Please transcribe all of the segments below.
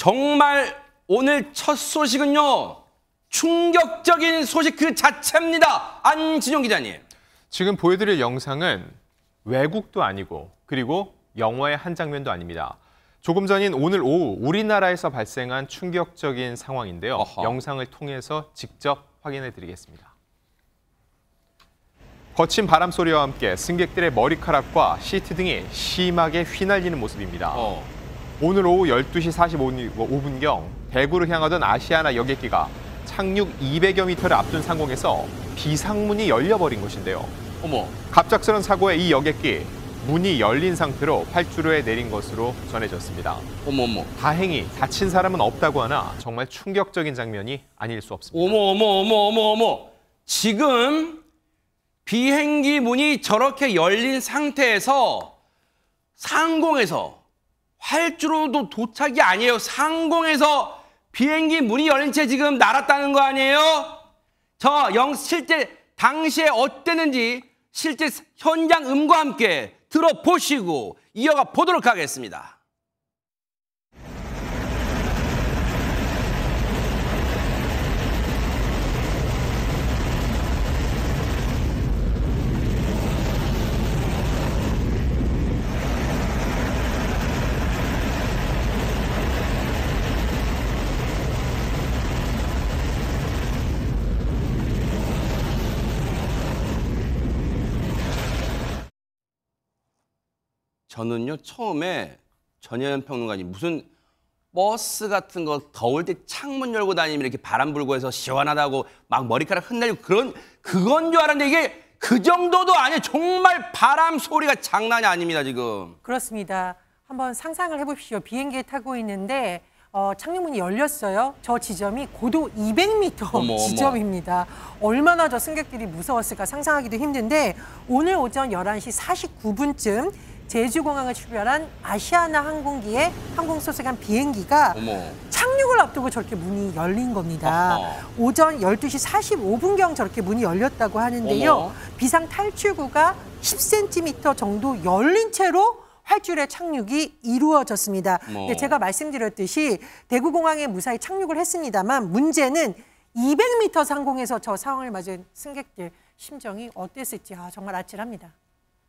정말 오늘 첫 소식은요. 충격적인 소식 그 자체입니다. 안진용 기자님. 지금 보여드릴 영상은 외국도 아니고 그리고 영화의 한 장면도 아닙니다. 조금 전인 오늘 오후 우리나라에서 발생한 충격적인 상황인데요. 어허. 영상을 통해서 직접 확인해 드리겠습니다. 거친 바람 소리와 함께 승객들의 머리카락과 시트 등이 심하게 휘날리는 모습입니다. 어. 오늘 오후 12시 45분경 대구를 향하던 아시아나 여객기가 착륙 200여 미터를 앞둔 상공에서 비상문이 열려버린 것인데요. 어머. 갑작스런 사고에 이 여객기 문이 열린 상태로 팔주로에 내린 것으로 전해졌습니다. 어머머. 다행히 다친 사람은 없다고 하나 정말 충격적인 장면이 아닐 수 없습니다. 어머 어머 어머 어머 어머. 지금 비행기 문이 저렇게 열린 상태에서 상공에서 활주로도 도착이 아니에요. 상공에서 비행기 문이 열린 채 지금 날았다는 거 아니에요? 저 영 실제 당시에 어땠는지 실제 현장 음과 함께 들어보시고 이어가 보도록 하겠습니다. 저는요 처음에 전현 평론가님 무슨 버스 같은 거 더울 때 창문 열고 다니면 이렇게 바람 불고 해서 시원하다고 막 머리카락 흩날리고 그런 그건 줄 알았는데 이게 그 정도도 아니에요. 정말 바람 소리가 장난이 아닙니다 지금. 그렇습니다. 한번 상상을 해봅시오. 비행기에 타고 있는데 어, 창문이 열렸어요. 저 지점이 고도 200m 어머, 지점입니다. 어머. 얼마나 저 승객들이 무서웠을까 상상하기도 힘든데 오늘 오전 11시 49분쯤 제주공항을 출발한 아시아나 항공기의 항공소속한 비행기가 어머. 착륙을 앞두고 저렇게 문이 열린 겁니다. 아하. 오전 12시 45분경 저렇게 문이 열렸다고 하는데요. 어머. 비상 탈출구가 10cm 정도 열린 채로 활줄의 착륙이 이루어졌습니다. 뭐. 제가 말씀드렸듯이 대구공항에 무사히 착륙을 했습니다만 문제는 200m 상공에서 저 상황을 맞은 승객들 심정이 어땠을지 아, 정말 아찔합니다.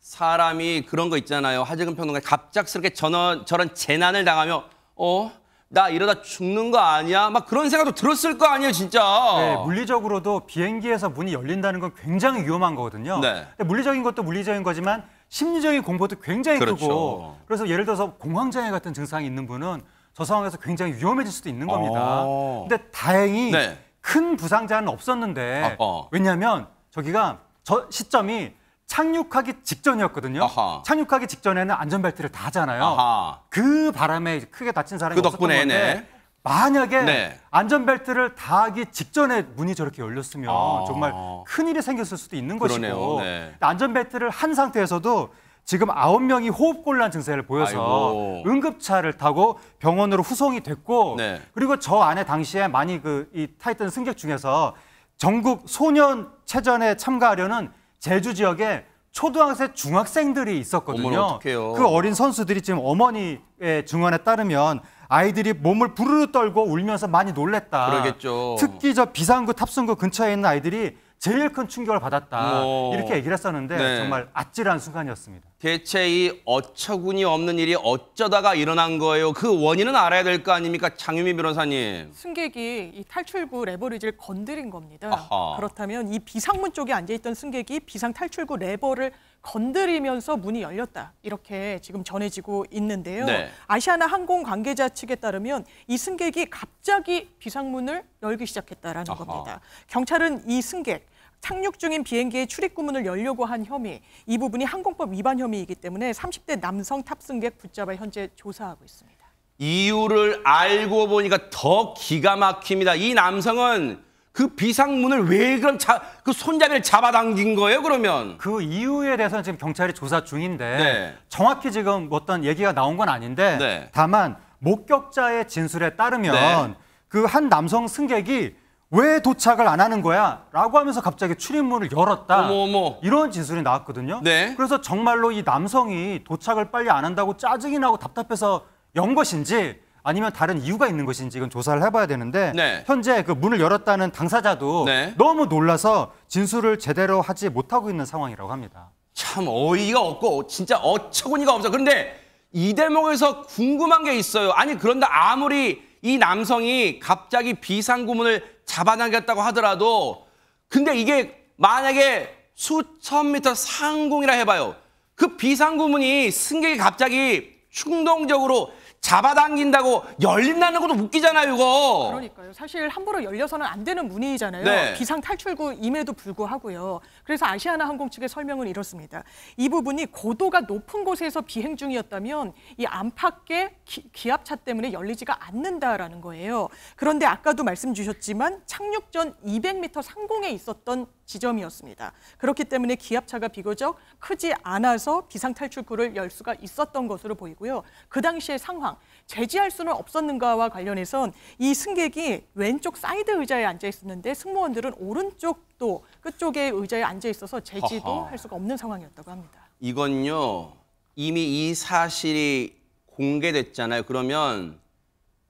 사람이 그런 거 있잖아요. 하재근 평론가 갑작스럽게 저런, 저런 재난을 당하며 어? 나 이러다 죽는 거 아니야? 막 그런 생각도 들었을 거 아니에요, 진짜. 네, 물리적으로도 비행기에서 문이 열린다는 건 굉장히 위험한 거거든요. 네. 물리적인 것도 물리적인 거지만 심리적인 공포도 굉장히 그렇죠. 크고 그래서 예를 들어서 공황장애 같은 증상이 있는 분은 저 상황에서 굉장히 위험해질 수도 있는 겁니다. 어... 근데 다행히 네. 큰 부상자는 없었는데 아, 어. 어. 왜냐하면 저기가 저 시점이 착륙하기 직전이었거든요. 아하. 착륙하기 직전에는 안전벨트를 다 하잖아요. 아하. 그 바람에 크게 다친 사람이 그 없었던 건데 네. 만약에 네. 안전벨트를 다 하기 직전에 문이 저렇게 열렸으면 아. 정말 큰일이 생겼을 수도 있는 그러네요. 것이고 네. 안전벨트를 한 상태에서도 지금 아홉 명이 호흡곤란 증세를 보여서 아이고. 응급차를 타고 병원으로 후송이 됐고 네. 그리고 저 안에 당시에 많이 그이타이던 승객 중에서 전국 소년 체전에 참가하려는 제주 지역에 초등학생, 중학생들이 있었거든요. 그 어린 선수들이 지금 어머니의 증언에 따르면 아이들이 몸을 부르르 떨고 울면서 많이 놀랬다. 그러겠죠. 특히 저 비상구 탑승구 근처에 있는 아이들이 제일 큰 충격을 받았다 오. 이렇게 얘기를 했었는데 네. 정말 아찔한 순간이었습니다. 대체 이 어처구니 없는 일이 어쩌다가 일어난 거예요? 그 원인은 알아야 될 거 아닙니까? 장유미 변호사님. 승객이 이 탈출구 레버리지를 건드린 겁니다. 아하. 그렇다면 이 비상문 쪽에 앉아있던 승객이 비상 탈출구 레버를 건드리면서 문이 열렸다 이렇게 지금 전해지고 있는데요. 네. 아시아나 항공 관계자 측에 따르면 이 승객이 갑자기 비상문을 열기 시작했다라는 아하. 겁니다. 경찰은 이 승객 착륙 중인 비행기의 출입구문을 열려고 한 혐의, 이 부분이 항공법 위반 혐의이기 때문에 30대 남성 탑승객 붙잡아 현재 조사하고 있습니다. 이유를 알고 보니까 더 기가 막힙니다. 이 남성은 그 비상문을 왜그런 자, 그 손잡이를 잡아당긴 거예요 그러면? 그 이유에 대해서는 지금 경찰이 조사 중인데 네. 정확히 지금 어떤 얘기가 나온 건 아닌데 네. 다만 목격자의 진술에 따르면 네. 그한 남성 승객이 왜 도착을 안 하는 거야? 라고 하면서 갑자기 출입문을 열었다. 어머, 어머. 이런 진술이 나왔거든요. 네. 그래서 정말로 이 남성이 도착을 빨리 안 한다고 짜증이 나고 답답해서 연 것인지 아니면 다른 이유가 있는 것인지 금 조사를 해봐야 되는데 네. 현재 그 문을 열었다는 당사자도 네. 너무 놀라서 진술을 제대로 하지 못하고 있는 상황이라고 합니다. 참 어이가 없고 진짜 어처구니가 없어. 그런데 이 대목에서 궁금한 게 있어요. 아니 그런데 아무리 이 남성이 갑자기 비상구문을 잡아당겼다고 하더라도 근데 이게 만약에 수천 미터 상공이라 해봐요. 그 비상구문이 승객이 갑자기 충동적으로 잡아당긴다고 열린다는 것도 웃기잖아요, 이거. 그러니까요. 사실 함부로 열려서는 안 되는 문의잖아요. 네. 비상 탈출구임에도 불구하고요. 그래서 아시아나 항공 측의 설명은 이렇습니다. 이 부분이 고도가 높은 곳에서 비행 중이었다면 이 안팎의 기, 압차 때문에 열리지가 않는다라는 거예요. 그런데 아까도 말씀 주셨지만 착륙 전 200m 상공에 있었던 지점이었습니다. 그렇기 때문에 기압차가 비교적 크지 않아서 비상탈출구를 열 수가 있었던 것으로 보이고요. 그 당시의 상황, 제지할 수는 없었는가와 관련해선 이 승객이 왼쪽 사이드 의자에 앉아 있었는데 승무원들은 오른쪽 또 끝쪽의 의자에 앉아 있어서 제지도 허허. 할 수가 없는 상황이었다고 합니다. 이건요. 이미 이 사실이 공개됐잖아요. 그러면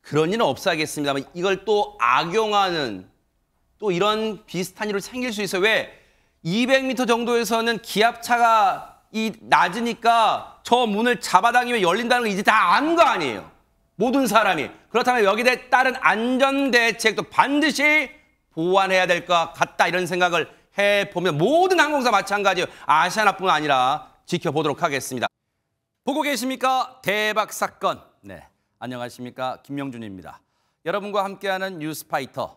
그런 일은 없어야겠습니다만 이걸 또 악용하는 또 이런 비슷한 일을 생길 수 있어요. 왜? 200m 정도에서는 기압차가 이 낮으니까 저 문을 잡아당기면 열린다는 걸 이제 다 아는 거 아니에요. 모든 사람이. 그렇다면 여기에 따른 안전대책도 반드시 보완해야 될 것 같다 이런 생각을 해보면 모든 항공사 마찬가지예요. 아시아나뿐 아니라 지켜보도록 하겠습니다. 보고 계십니까? 대박 사건. 네, 안녕하십니까? 김명준입니다. 여러분과 함께하는 뉴스파이터